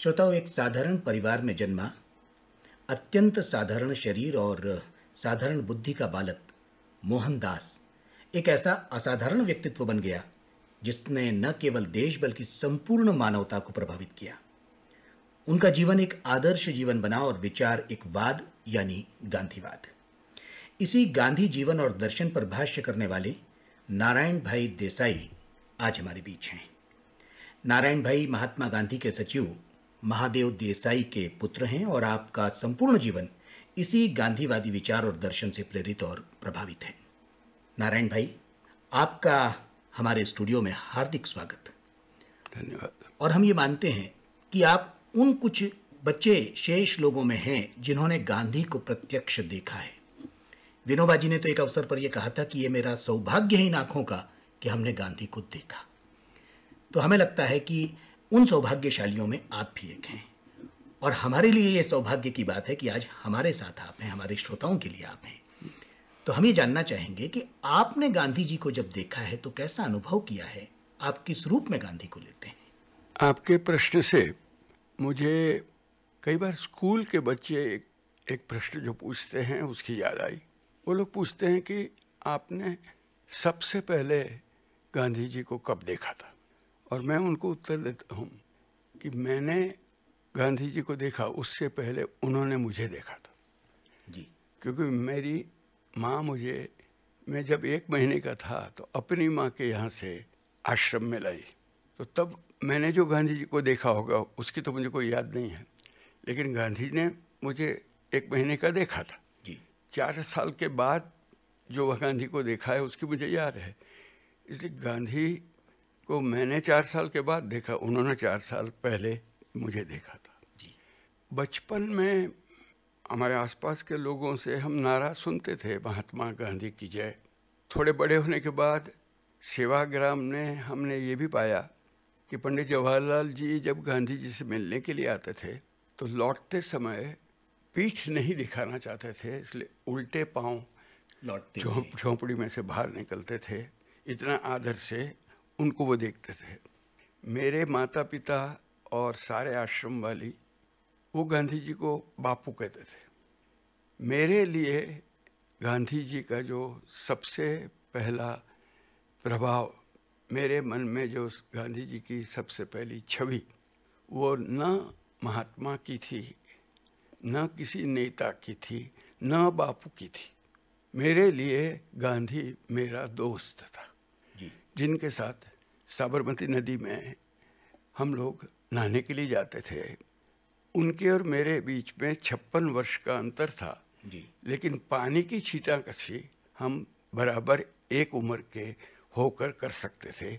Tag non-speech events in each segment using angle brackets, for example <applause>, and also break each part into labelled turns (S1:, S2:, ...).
S1: श्रोताओं एक साधारण परिवार में जन्मा अत्यंत साधारण शरीर और साधारण बुद्धि का बालक मोहनदास एक ऐसा असाधारण व्यक्तित्व बन गया जिसने न केवल देश बल्कि संपूर्ण मानवता को प्रभावित किया उनका जीवन एक आदर्श जीवन बना और विचार एक वाद यानी गांधीवाद इसी गांधी जीवन और दर्शन पर भाष्य करने वाले नारायण भाई देसाई आज हमारे बीच हैं नारायण भाई महात्मा गांधी के सचिव महादेव देसाई के पुत्र हैं और आपका संपूर्ण जीवन इसी गांधीवादी विचार और दर्शन से प्रेरित और प्रभावित है नारायण भाई आपका हमारे स्टूडियो में हार्दिक स्वागत धन्यवाद और हम ये मानते हैं कि आप उन कुछ बच्चे शेष लोगों में हैं जिन्होंने गांधी को प्रत्यक्ष देखा है विनोबा जी ने तो एक अवसर पर यह कहा था कि ये मेरा सौभाग्य है इन आंखों का कि हमने गांधी को देखा तो हमें लगता है कि उन सौभाग्यशालियों में आप भी एक हैं और हमारे लिए ये सौभाग्य की बात है कि आज हमारे साथ आप हैं हमारे श्रोताओं के लिए आप हैं तो हम ये जानना चाहेंगे कि आपने गांधी जी को जब देखा है तो कैसा अनुभव किया है आप किस रूप में गांधी को लेते हैं
S2: आपके प्रश्न से मुझे कई बार स्कूल के बच्चे एक, एक प्रश्न जो पूछते हैं उसकी याद आई वो लोग पूछते हैं कि आपने सबसे पहले गांधी जी को कब देखा था और मैं उनको उत्तर देता हूँ कि मैंने गांधी जी को देखा उससे पहले उन्होंने मुझे देखा था जी क्योंकि मेरी माँ मुझे मैं जब एक महीने का था तो अपनी माँ के यहाँ से आश्रम में लाई तो तब मैंने जो गांधी जी को देखा होगा उसकी तो मुझे कोई याद नहीं है लेकिन गांधी ने मुझे एक महीने का देखा था जी चार साल के बाद जो वह गांधी को देखा है उसकी मुझे याद है इसलिए गांधी को मैंने चार साल के बाद देखा उन्होंने चार साल पहले मुझे देखा था बचपन में हमारे आसपास के लोगों से हम नारा सुनते थे महात्मा गांधी की जय थोड़े बड़े होने के बाद सेवाग्राम ने हमने ये भी पाया कि पंडित जवाहरलाल जी जब गांधी जी से मिलने के लिए आते थे तो लौटते समय पीठ नहीं दिखाना चाहते थे इसलिए उल्टे पाँव लौटते झोंपड़ी में से बाहर निकलते थे इतना आदर से उनको वो देखते थे मेरे माता पिता और सारे आश्रम वाली वो गांधी जी को बापू कहते थे मेरे लिए गांधी जी का जो सबसे पहला प्रभाव मेरे मन में जो गांधी जी की सबसे पहली छवि वो न महात्मा की थी न किसी नेता की थी न बापू की थी मेरे लिए गांधी मेरा दोस्त था जिनके साथ साबरमती नदी में हम लोग नहाने के लिए जाते थे उनके और मेरे बीच में छप्पन वर्ष का अंतर था जी लेकिन पानी की छीटा कसी हम बराबर एक उम्र के होकर कर सकते थे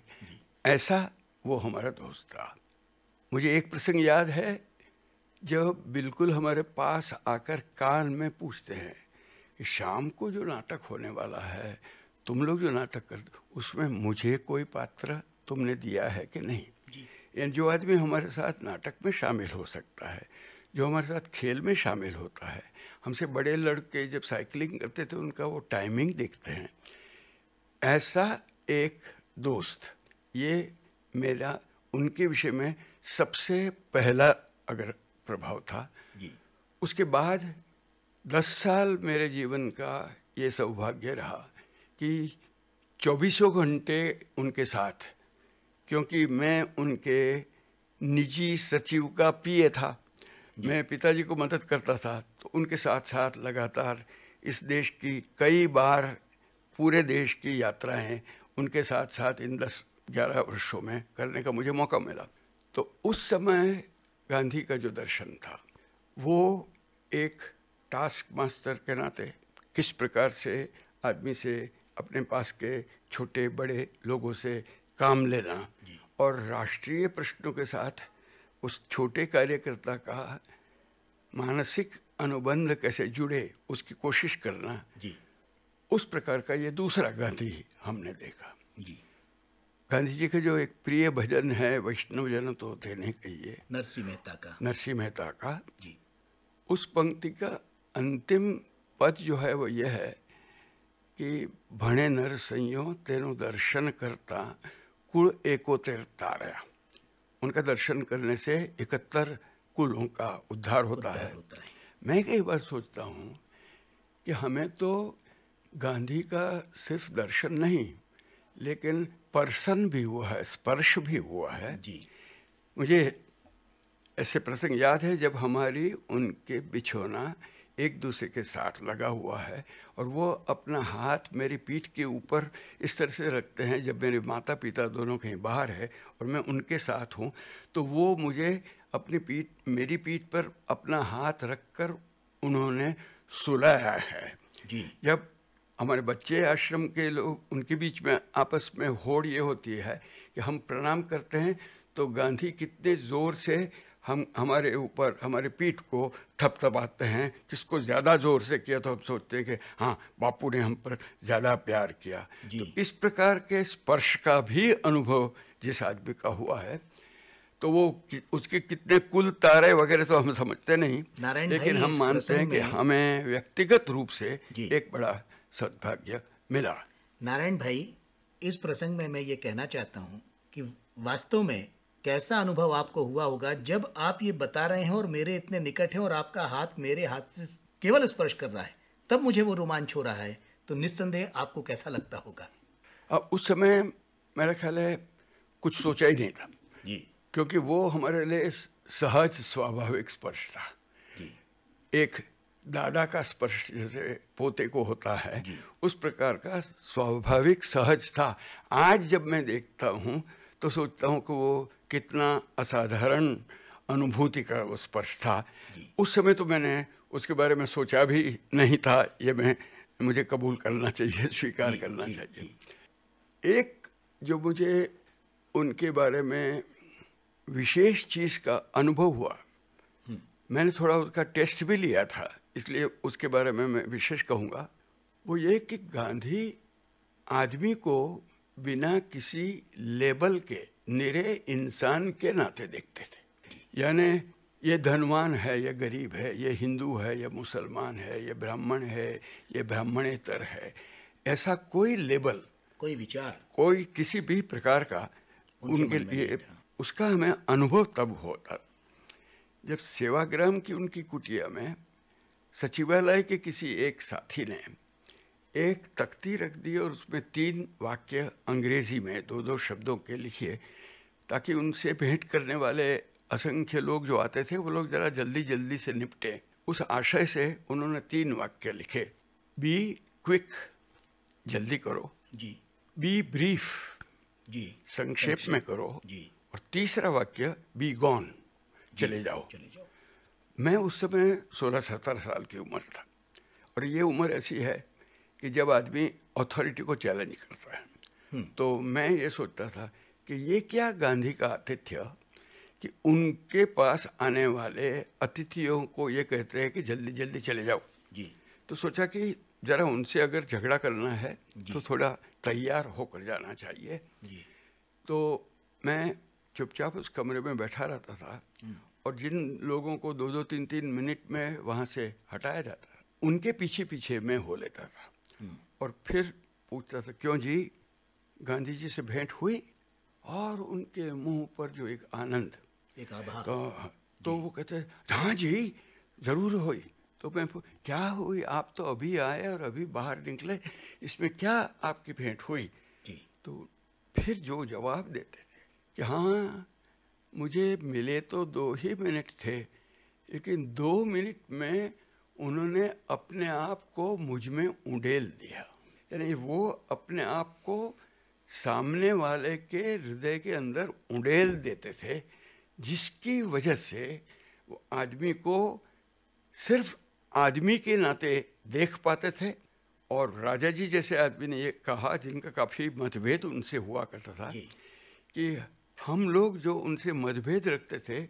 S2: ऐसा वो हमारा दोस्त था मुझे एक प्रसंग याद है जब बिल्कुल हमारे पास आकर कान में पूछते हैं कि शाम को जो नाटक होने वाला है तुम लोग जो नाटक करते उसमें मुझे कोई पात्र तुमने दिया है कि नहीं यानी जो आदमी हमारे साथ नाटक में शामिल हो सकता है जो हमारे साथ खेल में शामिल होता है हमसे बड़े लड़के जब साइकिलिंग करते थे उनका वो टाइमिंग देखते हैं ऐसा एक दोस्त ये मेरा उनके विषय में सबसे पहला अगर प्रभाव था जी। उसके बाद दस साल मेरे जीवन का ये सौभाग्य रहा कि चौबीसों घंटे उनके साथ क्योंकि मैं उनके निजी सचिव का पीए था मैं पिताजी को मदद करता था तो उनके साथ साथ लगातार इस देश की कई बार पूरे देश की यात्राएं उनके साथ साथ इन दस ग्यारह वर्षों में करने का मुझे मौका मिला तो उस समय गांधी का जो दर्शन था वो एक टास्क मास्टर के नाते किस प्रकार से आदमी से अपने पास के छोटे बड़े लोगों से काम लेना और राष्ट्रीय प्रश्नों के साथ उस छोटे कार्यकर्ता का मानसिक अनुबंध कैसे जुड़े उसकी कोशिश करना जी उस प्रकार का ये दूसरा गांधी हमने देखा जी गांधी जी का जो एक प्रिय भजन है वैष्णव जन तो देने कहिए नरसिंह मेहता का नरसिंह मेहता का जी उस पंक्ति का अंतिम पद जो है वो यह है कि ભણે नरसैयों तेनु दर्शन करता कुल एकोतेर तारा उनका दर्शन करने से इकहत्तर कुलों का उद्धार होता, है।, होता है मैं कई बार सोचता हूँ कि हमें तो गांधी का सिर्फ दर्शन नहीं लेकिन पर्सन भी हुआ है स्पर्श भी हुआ है जी मुझे ऐसे प्रसंग याद है जब हमारी उनके बिछोना एक दूसरे के साथ लगा हुआ है और वो अपना हाथ मेरी पीठ के ऊपर इस तरह से रखते हैं जब मेरे माता पिता दोनों कहीं बाहर है और मैं उनके साथ हूँ तो वो मुझे अपनी पीठ मेरी पीठ पर अपना हाथ रख कर उन्होंने सुलाया है जी जब हमारे बच्चे आश्रम के लोग उनके बीच में आपस में होड़ ये होती है कि हम प्रणाम करते हैं तो गांधी कितने ज़ोर से हम हमारे ऊपर हमारे पीठ को थपथपाते हैं किसको ज़्यादा जोर से किया तो हम सोचते हैं कि हाँ बापू ने हम पर ज़्यादा प्यार किया तो इस प्रकार के स्पर्श का भी अनुभव जिस आदमी का हुआ है तो वो कि, उसके कितने कुल तारे वगैरह तो हम समझते नहीं
S1: लेकिन हम मानते हैं कि
S2: हमें व्यक्तिगत रूप से एक बड़ा सद्भाग्य मिला
S1: नारायण भाई इस प्रसंग में मैं ये कहना चाहता हूँ कि वास्तव में कैसा अनुभव आपको हुआ होगा जब आप ये बता रहे हैं और मेरे इतने निकट हैं और आपका हाथ मेरे हाथ से केवल स्पर्श कर रहा है तब मुझे वो रोमांच हो रहा है तो निस्संदेह आपको कैसा लगता होगा
S2: अब उस समय मेरा ख्याल है कुछ सोचा ही नहीं था जी क्योंकि वो हमारे लिए सहज स्वाभाविक स्पर्श था जी एक दादा का स्पर्श जैसे पोते को होता है उस प्रकार का स्वाभाविक सहज था आज जब मैं देखता हूँ तो सोचता हूँ कि वो कितना असाधारण अनुभूति का वो स्पर्श था उस समय तो मैंने उसके बारे में सोचा भी नहीं था ये मैं मुझे कबूल करना चाहिए <laughs> स्वीकार करना जी, चाहिए जी। एक जो मुझे उनके बारे में विशेष चीज़ का अनुभव हुआ हम्म। मैंने थोड़ा उसका टेस्ट भी लिया था इसलिए उसके बारे में मैं विशेष कहूँगा वो ये कि गांधी आदमी को बिना किसी लेबल के निरे इंसान के नाते देखते थे यानी ये धनवान है ये गरीब है ये हिंदू है ये मुसलमान है ये ब्राह्मण है ये ब्राह्मणेतर है ऐसा कोई लेबल कोई विचार कोई किसी भी प्रकार का उनके, लिए उसका हमें अनुभव तब होता जब सेवाग्राम की उनकी कुटिया में सचिवालय के किसी एक साथी ने एक तख्ती रख दी और उसमें तीन वाक्य अंग्रेजी में दो दो शब्दों के लिखिए ताकि उनसे भेंट करने वाले असंख्य लोग जो आते थे वो लोग जरा जल्दी जल्दी से निपटे उस आशय से उन्होंने तीन वाक्य लिखे बी क्विक जल्दी करो जी बी ब्रीफ जी संक्षेप में करो जी और तीसरा वाक्य बी गॉन चले जाओ चले जाओ मैं उस समय सोलह सत्रह साल की उम्र था और ये उम्र ऐसी है कि जब आदमी अथॉरिटी को चैलेंज करता है हम्म। तो मैं ये सोचता था कि ये क्या गांधी का आतिथ्य कि उनके पास आने वाले अतिथियों को ये कहते हैं कि जल्दी जल्दी चले जाओ जी तो सोचा कि जरा उनसे अगर झगड़ा करना है तो थोड़ा तैयार होकर जाना चाहिए जी तो मैं चुपचाप उस कमरे में बैठा रहता था हम्म। और जिन लोगों को दो दो तीन तीन मिनट में वहाँ से हटाया जाता उनके पीछे पीछे मैं हो लेता था हम्म। और फिर पूछता था क्यों जी गांधी जी से भेंट हुई और उनके मुंह पर जो एक आनंद एक आभा तो, तो वो कहते हाँ जी जरूर हुई तो मैं क्या हुई आप तो अभी आए और अभी बाहर निकले इसमें क्या आपकी भेंट हुई जी तो फिर जो जवाब देते थे कि हाँ मुझे मिले तो दो ही मिनट थे लेकिन दो मिनट में उन्होंने अपने आप को मुझ में उंडेल दिया यानी वो अपने आप को सामने वाले के हृदय के अंदर उड़ेल देते थे जिसकी वजह से वो आदमी को सिर्फ आदमी के नाते देख पाते थे और राजा जी जैसे आदमी ने ये कहा जिनका काफ़ी मतभेद उनसे हुआ करता था कि हम लोग जो उनसे मतभेद रखते थे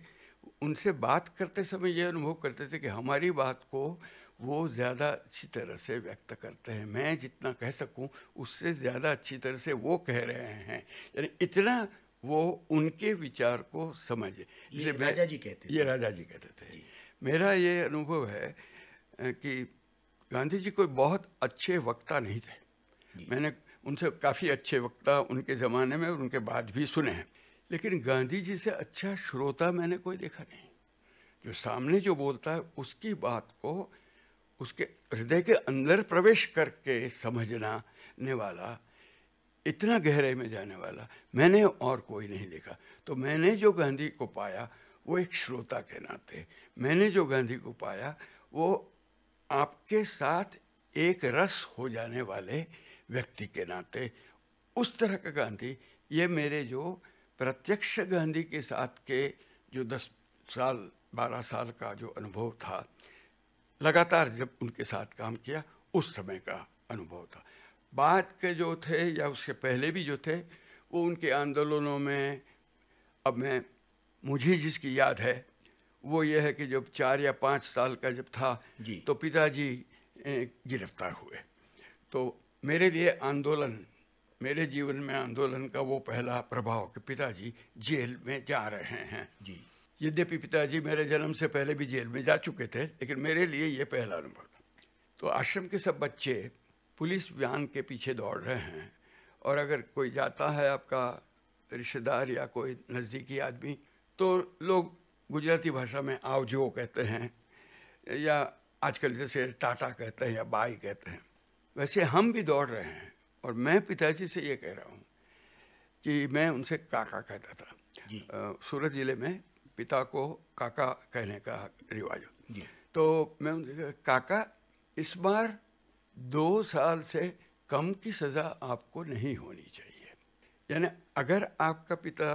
S2: उनसे बात करते समय ये अनुभव करते थे कि हमारी बात को वो ज़्यादा अच्छी तरह से व्यक्त करते हैं मैं जितना कह सकूं उससे ज़्यादा अच्छी तरह से वो कह रहे हैं यानी इतना वो उनके विचार को समझे ये राजा जी कहते ये राजा जी कहते थे जी। मेरा ये अनुभव है कि गांधी जी कोई बहुत अच्छे वक्ता नहीं थे मैंने उनसे काफ़ी अच्छे वक्ता उनके ज़माने में और उनके बाद भी सुने हैं लेकिन गांधी जी से अच्छा श्रोता मैंने कोई देखा नहीं जो सामने जो बोलता है उसकी बात को उसके हृदय के अंदर प्रवेश करके समझना ने वाला इतना गहरे में जाने वाला मैंने और कोई नहीं देखा तो मैंने जो गांधी को पाया वो एक श्रोता के नाते मैंने जो गांधी को पाया वो आपके साथ एक रस हो जाने वाले व्यक्ति के नाते उस तरह का गांधी ये मेरे जो प्रत्यक्ष गांधी के साथ के जो दस साल बारह साल का जो अनुभव था लगातार जब उनके साथ काम किया उस समय का अनुभव था बाद के जो थे या उससे पहले भी जो थे वो उनके आंदोलनों में अब मैं मुझे जिसकी याद है वो ये है कि जब चार या पाँच साल का जब था जी तो पिताजी गिरफ्तार हुए तो मेरे लिए आंदोलन मेरे जीवन में आंदोलन का वो पहला प्रभाव कि पिताजी जेल में जा रहे हैं जी यद्यपि पिताजी मेरे जन्म से पहले भी जेल में जा चुके थे लेकिन मेरे लिए ये पहला अनुभव था तो आश्रम के सब बच्चे पुलिस व्यान के पीछे दौड़ रहे हैं और अगर कोई जाता है आपका रिश्तेदार या कोई नज़दीकी आदमी तो लोग गुजराती भाषा में आवजो कहते हैं या आजकल जैसे टाटा कहते हैं या बाई कहते हैं वैसे हम भी दौड़ रहे हैं और मैं पिताजी से ये कह रहा हूँ कि मैं उनसे काका कहता था सूरत ज़िले में पिता को काका कहने का रिवाज तो मैं उनसे काका इस बार दो साल से कम की सज़ा आपको नहीं होनी चाहिए यानी अगर आपका पिता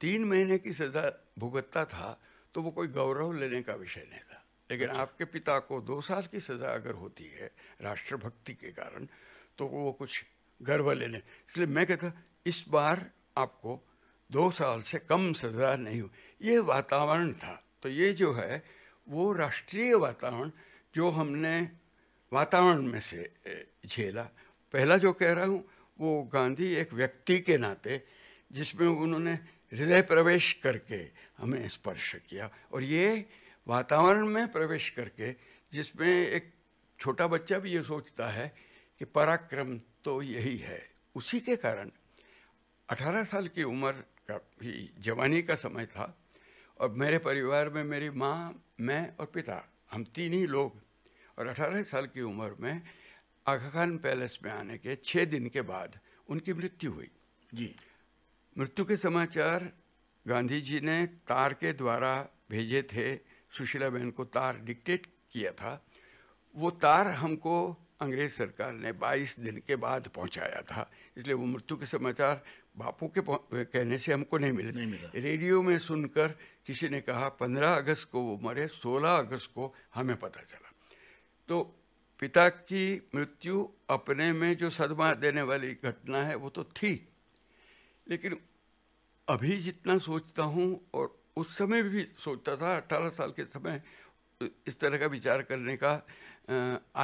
S2: तीन महीने की सज़ा भुगतता था तो वो कोई गौरव लेने का विषय नहीं था लेकिन अच्छा। आपके पिता को दो साल की सज़ा अगर होती है राष्ट्रभक्ति के कारण तो वो कुछ गर्व लेने इसलिए मैं कहता इस बार आपको दो साल से कम सज़ा नहीं हुई ये वातावरण था तो ये जो है वो राष्ट्रीय वातावरण जो हमने वातावरण में से झेला पहला जो कह रहा हूँ वो गांधी एक व्यक्ति के नाते जिसमें उन्होंने हृदय प्रवेश करके हमें स्पर्श किया और ये वातावरण में प्रवेश करके जिसमें एक छोटा बच्चा भी ये सोचता है कि पराक्रम तो यही है उसी के कारण 18 साल की उम्र का भी जवानी का समय था और मेरे परिवार में मेरी माँ मैं और पिता हम तीन ही लोग और अठारह साल की उम्र में आगा खान पैलेस में आने के छः दिन के बाद उनकी मृत्यु हुई जी मृत्यु के समाचार गांधी जी ने तार के द्वारा भेजे थे सुशीला बहन को तार डिक्टेट किया था वो तार हमको अंग्रेज सरकार ने 22 दिन के बाद पहुंचाया था इसलिए वो मृत्यु के समाचार बापू के कहने से हमको नहीं मिले नहीं मिला रेडियो में सुनकर किसी ने कहा पंद्रह अगस्त को वो मरे सोलह अगस्त को हमें पता चला तो पिता की मृत्यु अपने में जो सदमा देने वाली घटना है वो तो थी लेकिन अभी जितना सोचता हूँ और उस समय भी सोचता था अट्ठारह साल के समय इस तरह का विचार करने का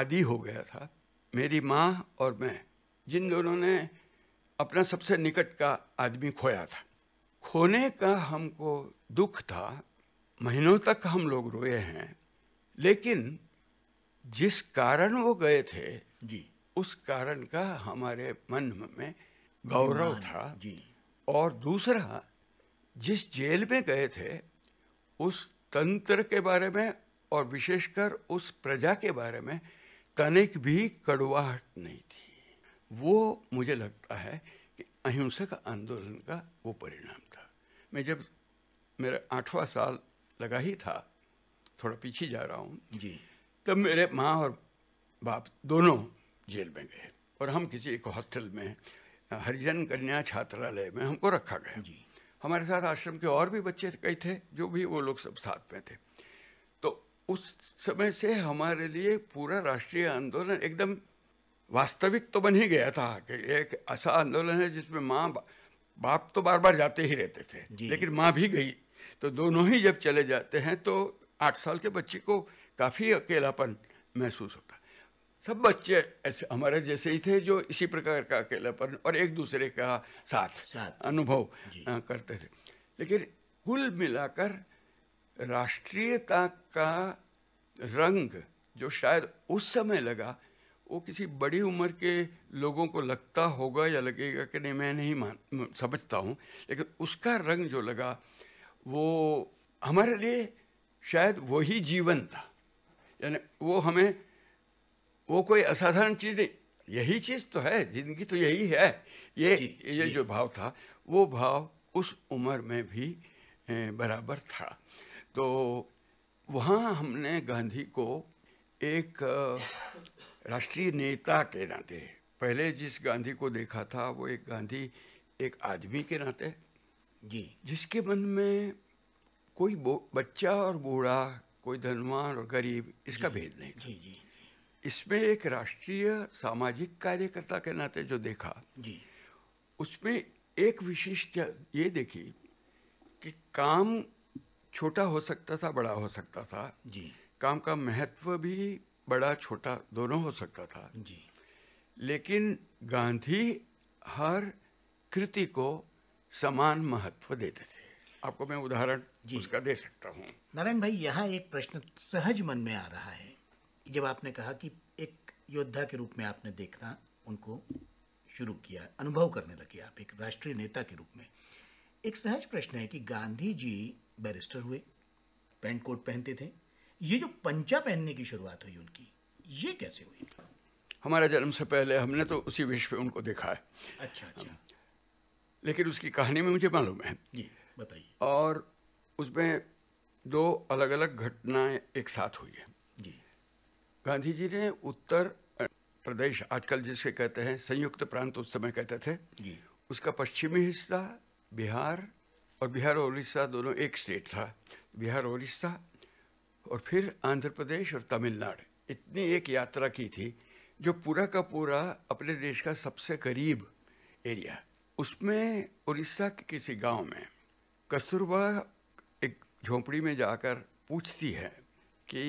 S2: आदि हो गया था मेरी माँ और मैं जिन दोनों ने अपना सबसे निकट का आदमी खोया था खोने का हमको दुख था महीनों तक हम लोग रोए हैं लेकिन जिस कारण वो गए थे जी उस कारण का हमारे मन में गौरव था जी और दूसरा जिस जेल में गए थे उस तंत्र के बारे में और विशेषकर उस प्रजा के बारे में तनिक भी कड़वाहट नहीं थी वो मुझे लगता है कि अहिंसक आंदोलन का वो परिणाम था मैं जब मेरा आठवां साल लगा ही था थोड़ा पीछे जा रहा हूँ जी तब मेरे माँ और बाप दोनों जेल में गए और हम किसी एक हॉस्टल में हरिजन कन्या छात्रालय में हमको रखा गया जी हमारे साथ आश्रम के और भी बच्चे कई थे जो भी वो लोग सब साथ में थे तो उस समय से हमारे लिए पूरा राष्ट्रीय आंदोलन एकदम वास्तविक तो बन ही गया था कि एक ऐसा आंदोलन है जिसमें माँ बाप तो बार बार जाते ही रहते थे लेकिन माँ भी गई तो दोनों ही जब चले जाते हैं तो आठ साल के बच्चे को काफ़ी अकेलापन महसूस होता सब बच्चे ऐसे हमारे जैसे ही थे जो इसी प्रकार का अकेलापन और एक दूसरे का साथ, साथ अनुभव करते थे लेकिन कुल मिलाकर राष्ट्रीयता का रंग जो शायद उस समय लगा वो किसी बड़ी उम्र के लोगों को लगता होगा या लगेगा कि नहीं मैं नहीं मान समझता हूँ लेकिन उसका रंग जो लगा वो हमारे लिए शायद वही जीवन था यानी वो हमें वो कोई असाधारण चीज़ नहीं यही चीज़ तो है जिंदगी तो यही है ये ये, ये जो भाव था वो भाव उस उम्र में भी बराबर था तो वहाँ हमने गांधी को एक राष्ट्रीय नेता के नाते पहले जिस गांधी को देखा था वो एक गांधी एक आदमी के नाते जी जिसके मन में कोई बच्चा और बूढ़ा कोई धनवान और गरीब इसका भेद नहीं था। जी जी इसमें एक राष्ट्रीय सामाजिक कार्यकर्ता के नाते जो देखा जी उसमें एक विशिष्ट ये देखी कि काम छोटा हो सकता था बड़ा हो सकता था जी काम का महत्व भी बड़ा छोटा दोनों हो सकता था जी लेकिन गांधी हर कृति को समान महत्व देते थे आपको मैं उदाहरण उसका दे सकता हूँ
S1: नारायण भाई यहाँ एक प्रश्न सहज मन में आ रहा है जब आपने कहा कि एक योद्धा के रूप में आपने देखना उनको शुरू किया अनुभव करने लगे आप एक राष्ट्रीय नेता के रूप में एक सहज प्रश्न है कि गांधी जी बैरिस्टर हुए पैंट कोट पहनते थे ये जो पंचा पहनने की शुरुआत हुई उनकी ये कैसे हुई
S2: हमारे जन्म से पहले हमने तो उसी विश्व पे उनको देखा है अच्छा अच्छा हाँ। लेकिन उसकी कहानी में मुझे मालूम है जी बताइए और उसमें दो अलग अलग घटनाएं एक साथ हुई है जी गांधी जी ने उत्तर प्रदेश आजकल जिसके कहते हैं संयुक्त प्रांत उस समय कहते थे जी उसका पश्चिमी हिस्सा बिहार और बिहार और उड़ीसा दोनों एक स्टेट था बिहार और उड़ीसा और फिर आंध्र प्रदेश और तमिलनाडु इतनी एक यात्रा की थी जो पूरा का पूरा अपने देश का सबसे करीब एरिया उसमें उड़ीसा के किसी गांव में कस्तूरबा एक झोंपड़ी में जाकर पूछती है कि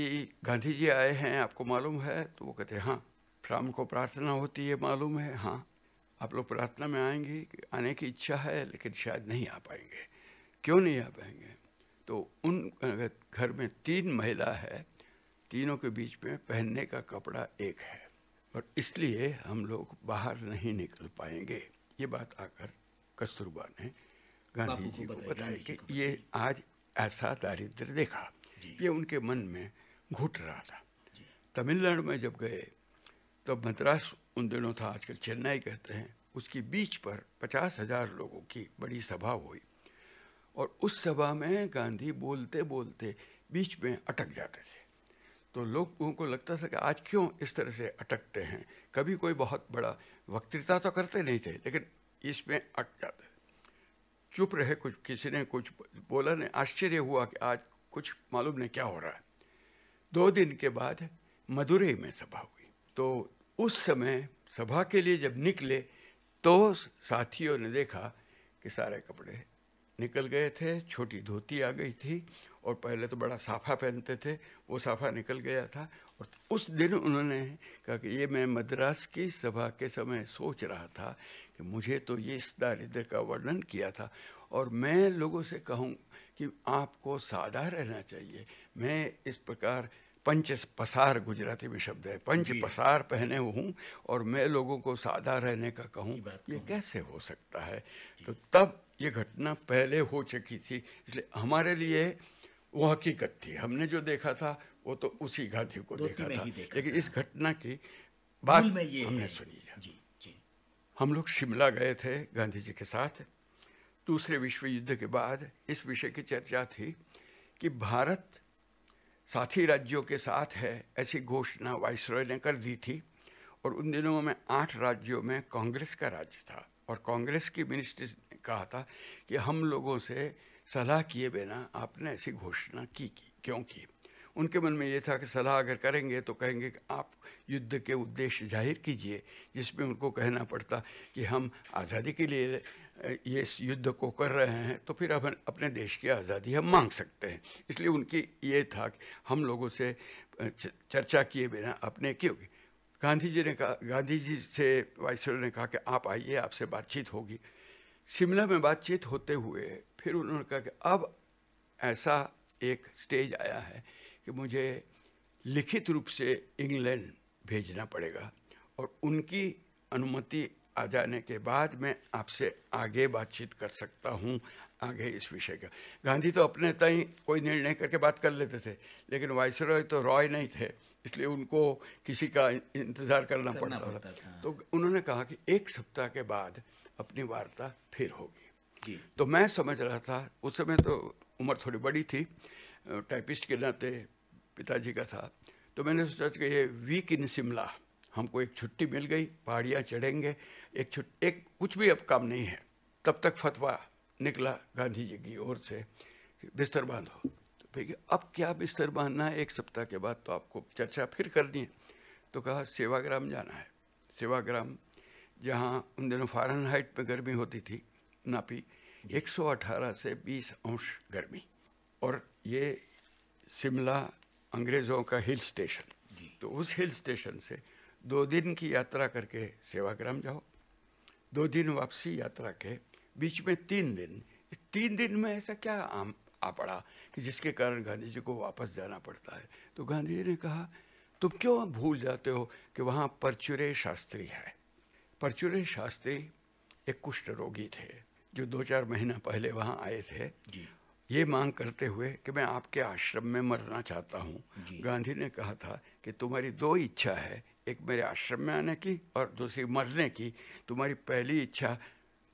S2: गांधी जी आए हैं आपको मालूम है तो वो कहते हैं हाँ शाम को प्रार्थना होती है मालूम है हाँ आप लोग प्रार्थना में आएंगे आने की इच्छा है लेकिन शायद नहीं आ पाएंगे क्यों नहीं आ पाएंगे तो उन घर में तीन महिला है तीनों के बीच में पहनने का कपड़ा एक है और इसलिए हम लोग बाहर नहीं निकल पाएंगे ये बात आकर कस्तूरबा ने गांधी जी को बताया कि ये आज ऐसा दारिद्र देखा ये उनके मन में घुट रहा था तमिलनाडु में जब गए तो मद्रास उन दिनों था आजकल चेन्नई कहते हैं उसकी बीच पर पचास हजार लोगों की बड़ी सभा हुई और उस सभा में गांधी बोलते बोलते बीच में अटक जाते थे तो लोगों को लगता था कि आज क्यों इस तरह से अटकते हैं कभी कोई बहुत बड़ा वक्तृता तो करते नहीं थे लेकिन इसमें अटक जाते चुप रहे कुछ किसी ने कुछ बोला नहीं आश्चर्य हुआ कि आज कुछ मालूम नहीं क्या हो रहा है दो दिन के बाद मदुरई में सभा हुई तो उस समय सभा के लिए जब निकले तो साथियों ने देखा कि सारे कपड़े निकल गए थे छोटी धोती आ गई थी और पहले तो बड़ा साफा पहनते थे वो साफा निकल गया था और उस दिन उन्होंने कहा कि ये मैं मद्रास की सभा के समय सोच रहा था कि मुझे तो ये इस दारिद्र का वर्णन किया था और मैं लोगों से कहूँ कि आपको सादा रहना चाहिए मैं इस प्रकार पंच पसार गुजराती में शब्द है पंच पसार पहने हूँ और मैं लोगों को सादा रहने का कहूँ ये तो कैसे हो सकता है तो तब ये घटना पहले हो चुकी थी इसलिए हमारे लिए वो हकीकत थी हमने जो देखा था वो तो उसी गांधी को देखा था देखा लेकिन था। इस घटना की बात में ये हमने सुनी है जी जी हम लोग शिमला गए थे गांधी जी के साथ दूसरे विश्व युद्ध के बाद इस विषय की चर्चा थी कि भारत साथी राज्यों के साथ है ऐसी घोषणा वाइसरॉय ने कर दी थी और उन दिनों में आठ राज्यों में कांग्रेस का राज्य था और कांग्रेस की मिनिस्ट्री कहा था कि हम लोगों से सलाह किए बिना आपने ऐसी घोषणा की की क्यों की उनके मन में ये था कि सलाह अगर करेंगे तो कहेंगे कि आप युद्ध के उद्देश्य जाहिर कीजिए जिसमें उनको कहना पड़ता कि हम आज़ादी के लिए ये इस युद्ध को कर रहे हैं तो फिर हम अपने देश की आज़ादी हम मांग सकते हैं इसलिए उनकी ये था कि हम लोगों से चर्चा किए बिना अपने क्योंकि गांधी जी ने कहा गांधी जी से वाइसराय ने कहा कि आप आइए आपसे बातचीत होगी शिमला में बातचीत होते हुए फिर उन्होंने कहा कि अब ऐसा एक स्टेज आया है कि मुझे लिखित रूप से इंग्लैंड भेजना पड़ेगा और उनकी अनुमति आ जाने के बाद मैं आपसे आगे बातचीत कर सकता हूँ आगे इस विषय का गांधी तो अपने तय कोई निर्णय करके बात कर लेते थे लेकिन वायसराय तो रॉय नहीं थे इसलिए उनको किसी का इंतज़ार करना, करना पड़ता, पड़ता था।, था तो उन्होंने कहा कि एक सप्ताह के बाद अपनी वार्ता फिर होगी तो मैं समझ रहा था उस समय तो उम्र थोड़ी बड़ी थी टाइपिस्ट के नाते पिताजी का था तो मैंने सोचा कि ये वीक इन शिमला हमको एक छुट्टी मिल गई पहाड़ियाँ चढ़ेंगे एक छुट एक कुछ भी अब काम नहीं है तब तक फतवा निकला गांधी जी की ओर से बिस्तर बांधो तो भैया अब क्या बिस्तर बांधना है एक सप्ताह के बाद तो आपको चर्चा फिर करनी है तो कहा सेवाग्राम जाना है सेवाग्राम जहाँ उन दिनों फारन हाइट में गर्मी होती थी नापी 118 से 20 अंश गर्मी और ये शिमला अंग्रेज़ों का हिल स्टेशन तो उस हिल स्टेशन से दो दिन की यात्रा करके सेवाग्राम जाओ दो दिन वापसी यात्रा के बीच में तीन दिन इस तीन दिन में ऐसा क्या आम आ पड़ा कि जिसके कारण गांधी जी को वापस जाना पड़ता है तो गांधी जी ने कहा तुम क्यों भूल जाते हो कि वहाँ परचुरे शास्त्री है परचूरन शास्त्री एक कुष्ठ रोगी थे जो दो चार महीना पहले वहाँ आए थे जी ये मांग करते हुए कि मैं आपके आश्रम में मरना चाहता हूँ गांधी ने कहा था कि तुम्हारी दो इच्छा है एक मेरे आश्रम में आने की और दूसरी मरने की तुम्हारी पहली इच्छा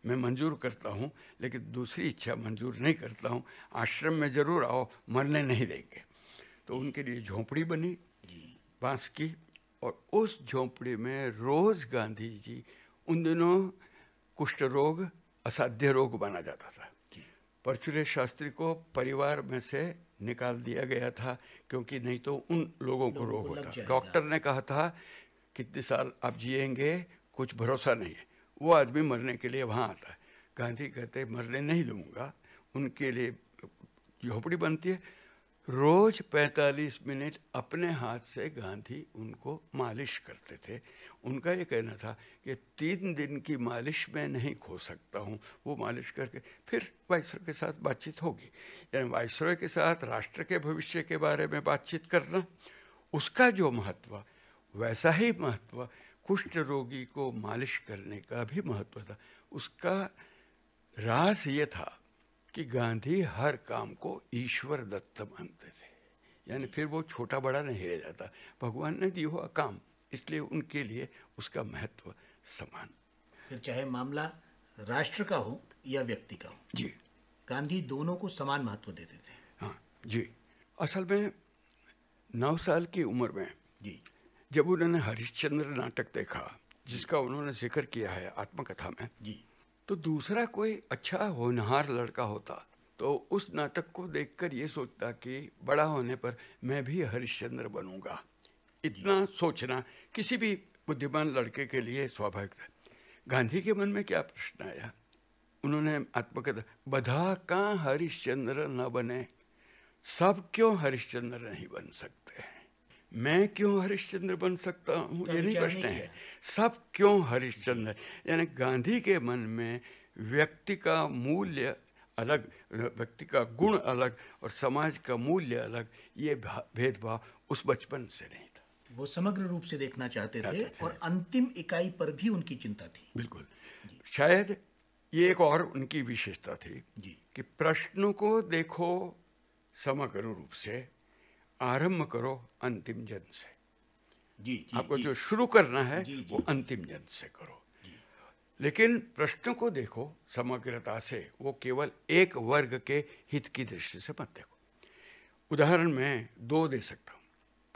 S2: मैं मंजूर करता हूँ लेकिन दूसरी इच्छा मंजूर नहीं करता हूँ आश्रम में ज़रूर आओ मरने नहीं देंगे तो उनके लिए झोंपड़ी बनी बांस की और उस झोंपड़ी में रोज़ गांधी जी उन दिनों कुष्ठ रोग असाध्य रोग माना जाता था परचुरेश शास्त्री को परिवार में से निकाल दिया गया था क्योंकि नहीं तो उन लोगों को रोग होता डॉक्टर ने कहा था कितने साल आप जिएंगे कुछ भरोसा नहीं है वो आदमी मरने के लिए वहाँ आता है गांधी कहते मरने नहीं दूंगा उनके लिए झोपड़ी बनती है रोज 45 मिनट अपने हाथ से गांधी उनको मालिश करते थे उनका ये कहना था कि तीन दिन की मालिश मैं नहीं खो सकता हूँ वो मालिश करके फिर वाइसरों के साथ बातचीत होगी यानी वाइसरों के साथ राष्ट्र के भविष्य के बारे में बातचीत करना उसका जो महत्व वैसा ही महत्व कुष्ठ रोगी को मालिश करने का भी महत्व था उसका रास ये था कि गांधी हर काम को ईश्वर दत्त मानते थे यानी फिर वो छोटा बड़ा नहीं रह जाता भगवान ने दिया हुआ काम इसलिए उनके लिए उसका महत्व समान फिर चाहे मामला राष्ट्र का हो या व्यक्ति का हो जी गांधी दोनों को समान महत्व देते थे हाँ जी असल में नौ साल की उम्र में जी जब उन्होंने हरिश्चंद्र नाटक देखा जिसका उन्होंने जिक्र किया है आत्मकथा में जी तो दूसरा कोई अच्छा होनहार लड़का होता तो उस नाटक को देखकर ये सोचता कि बड़ा होने पर मैं भी हरिश्चंद्र बनूंगा इतना सोचना किसी भी बुद्धिमान लड़के के लिए स्वाभाविक था गांधी के मन में क्या प्रश्न आया उन्होंने आत्मकथा बधा का हरिश्चंद्र न बने सब क्यों हरिश्चंद्र नहीं बन सकते हैं मैं क्यों हरिश्चंद्र बन सकता हूँ ये नहीं प्रश्न है सब क्यों हरिश्चंद्र यानी गांधी के मन में व्यक्ति का मूल्य अलग व्यक्ति का गुण अलग और समाज का मूल्य अलग ये भेदभाव उस बचपन से नहीं था वो समग्र रूप से देखना चाहते थे, थे और
S1: अंतिम इकाई पर भी उनकी चिंता थी
S2: बिल्कुल शायद ये एक और उनकी विशेषता थी जी। कि प्रश्नों को देखो समग्र रूप से आरंभ करो अंतिम जन से जी, जी आपको जी, जो शुरू करना है जी, जी, वो अंतिम जन से करो लेकिन प्रश्न को देखो समग्रता से वो केवल एक वर्ग के हित की दृष्टि से मत देखो उदाहरण मैं दो दे सकता हूँ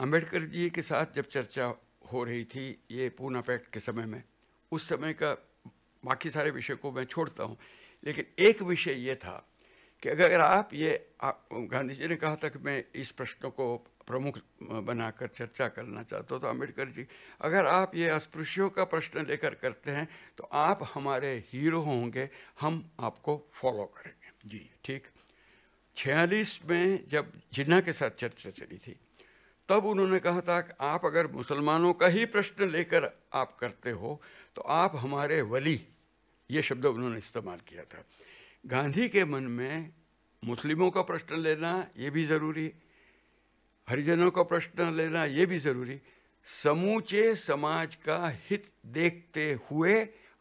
S2: अम्बेडकर जी के साथ जब चर्चा हो रही थी ये पूना अफेक्ट के समय में उस समय का बाकी सारे विषय को मैं छोड़ता हूँ लेकिन एक विषय ये था कि अगर आप ये आप गांधी जी ने कहा था कि मैं इस प्रश्नों को प्रमुख बनाकर चर्चा करना चाहता हूँ तो अम्बेडकर जी अगर आप ये अस्पृश्यों का प्रश्न लेकर करते हैं तो आप हमारे हीरो होंगे हम आपको फॉलो करेंगे जी ठीक छियालीस में जब जिन्ना के साथ चर्चा चली थी तब उन्होंने कहा था कि आप अगर मुसलमानों का ही प्रश्न लेकर आप करते हो तो आप हमारे वली ये शब्द उन्होंने इस्तेमाल किया था गांधी के मन में मुस्लिमों का प्रश्न लेना ये भी ज़रूरी हरिजनों का प्रश्न लेना ये भी ज़रूरी समूचे समाज का हित देखते हुए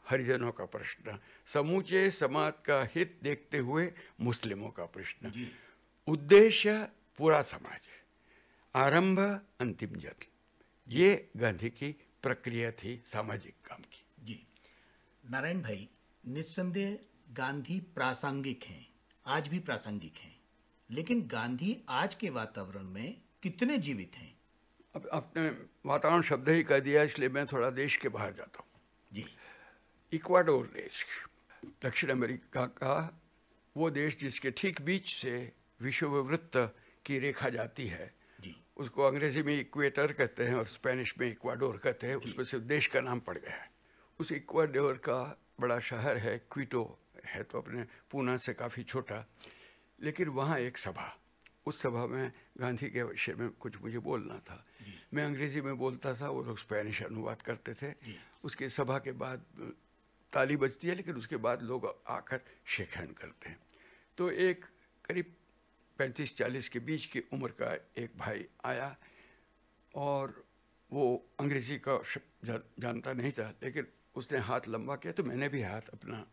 S2: हरिजनों का प्रश्न समूचे समाज का हित देखते हुए मुस्लिमों का प्रश्न उद्देश्य पूरा समाज आरंभ अंतिम जन ये गांधी की प्रक्रिया थी सामाजिक काम की
S1: जी नारायण भाई निस्संदेह गांधी प्रासंगिक हैं आज भी प्रासंगिक हैं लेकिन गांधी आज के वातावरण
S2: में कितने जीवित हैं अब आपने वातावरण शब्द ही कह दिया इसलिए मैं थोड़ा देश के बाहर जाता हूँ जी इक्वाडोर देश दक्षिण अमेरिका का वो देश जिसके ठीक बीच से विश्ववृत्त की रेखा जाती है जी उसको अंग्रेजी में इक्वेटर कहते हैं और स्पेनिश में इक्वाडोर कहते हैं उसमें सिर्फ देश का नाम पड़ गया है उस इक्वाडोर का बड़ा शहर है क्विटो है तो अपने पूना से काफ़ी छोटा लेकिन वहाँ एक सभा उस सभा में गांधी के विषय में कुछ मुझे बोलना था मैं अंग्रेजी में बोलता था वो लोग स्पेनिश अनुवाद करते थे उसके सभा के बाद ताली बजती है लेकिन उसके बाद लोग आकर शेखन करते हैं तो एक करीब पैंतीस चालीस के बीच की उम्र का एक भाई आया और वो अंग्रेजी का जानता नहीं था लेकिन उसने हाथ लंबा किया तो मैंने भी हाथ अपना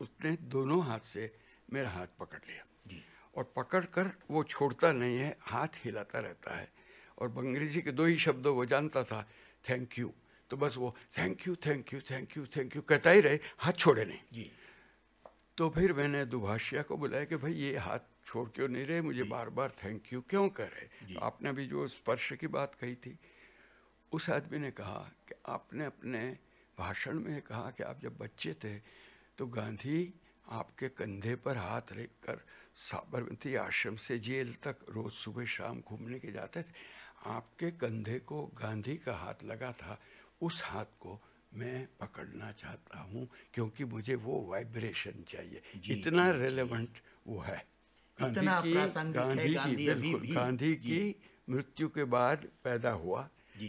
S2: उसने दोनों हाथ से मेरा हाथ पकड़ लिया और पकड़ कर वो छोड़ता नहीं है हाथ हिलाता रहता है और अंग्रेजी के दो ही शब्द वो जानता था थैंक यू तो बस वो thank you thank you thank you thank you कहता ही रहे हाथ छोड़े नहीं जी तो फिर मैंने दुभाषिया को बुलाया कि भाई ये हाथ छोड़ क्यों नहीं रहे मुझे बार बार थैंक यू क्यों कह रहे तो आपने अभी जो स्पर्श की बात कही थी उस आदमी ने कहा कि आपने अपने भाषण में कहा कि आप जब बच्चे थे तो गांधी आपके कंधे पर हाथ रख कर साबरमती आश्रम से जेल तक रोज़ सुबह शाम घूमने के जाते थे आपके कंधे को गांधी का हाथ लगा था उस हाथ को मैं पकड़ना चाहता हूँ क्योंकि मुझे वो वाइब्रेशन चाहिए इतना रेलेवेंट वो है गांधी की गांधी, गांधी की बिल्कुल गांधी की मृत्यु के बाद पैदा हुआ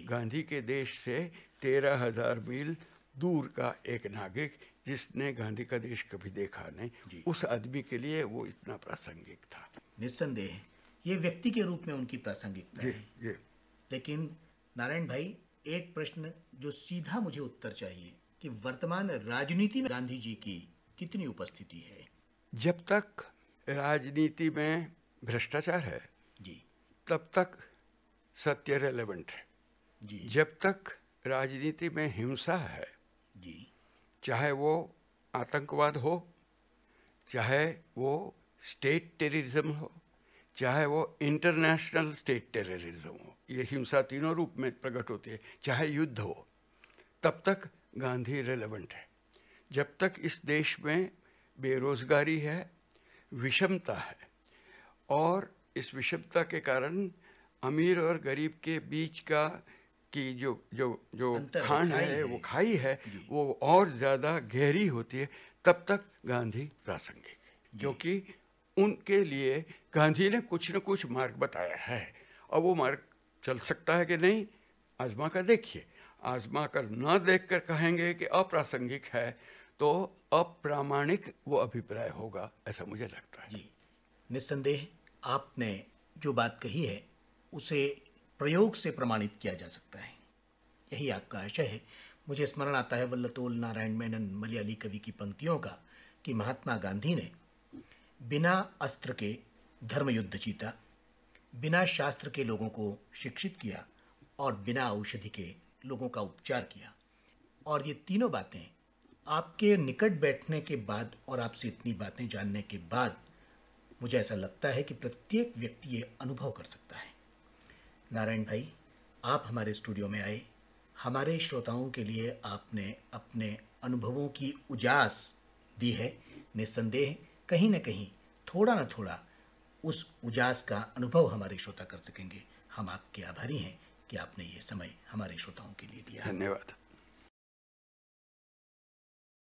S2: गांधी के देश से तेरह हजार मील दूर का एक नागरिक जिसने गांधी का देश कभी देखा नहीं उस आदमी के लिए वो इतना प्रासंगिक था निस्संदेह
S1: ये व्यक्ति के रूप में उनकी प्रासंगिकता जी, जी। लेकिन नारायण भाई एक प्रश्न जो सीधा मुझे उत्तर चाहिए कि वर्तमान राजनीति में गांधी जी की कितनी उपस्थिति है
S2: जब तक राजनीति में भ्रष्टाचार है जी तब तक सत्य रेलेवेंट है जी जब तक राजनीति में हिंसा है चाहे वो आतंकवाद हो चाहे वो स्टेट टेररिज्म हो चाहे वो इंटरनेशनल स्टेट टेररिज्म हो ये हिंसा तीनों रूप में प्रकट होती है चाहे युद्ध हो तब तक गांधी रेलेवेंट है जब तक इस देश में बेरोजगारी है विषमता है और इस विषमता के कारण अमीर और गरीब के बीच का की जो जो जो खान है, है वो खाई है वो और ज़्यादा गहरी होती है तब तक गांधी प्रासंगिक जो कि उनके लिए गांधी ने कुछ न कुछ मार्ग बताया है और वो मार्ग चल सकता है कि नहीं आजमा कर देखिए आजमा कर ना देख कर कहेंगे कि अप्रासंगिक है तो अप्रामाणिक वो अभिप्राय होगा ऐसा मुझे लगता है जी निस्संदेह आपने जो बात कही है
S1: उसे प्रयोग से प्रमाणित किया जा सकता है यही आपका आशय है मुझे स्मरण आता है वल्लतोल नारायण मेनन मलयाली कवि की पंक्तियों का कि महात्मा गांधी ने बिना अस्त्र के धर्म युद्ध जीता बिना शास्त्र के लोगों को शिक्षित किया और बिना औषधि के लोगों का उपचार किया और ये तीनों बातें आपके निकट बैठने के बाद और आपसे इतनी बातें जानने के बाद मुझे ऐसा लगता है कि प्रत्येक व्यक्ति ये अनुभव कर सकता है नारायण भाई आप हमारे स्टूडियो में आए हमारे श्रोताओं के लिए आपने अपने अनुभवों की उजास दी है निस्संदेह कहीं ना कहीं थोड़ा ना थोड़ा उस उजास का अनुभव हमारे श्रोता कर
S2: सकेंगे हम आपके आभारी हैं कि आपने ये समय हमारे श्रोताओं के लिए दिया धन्यवाद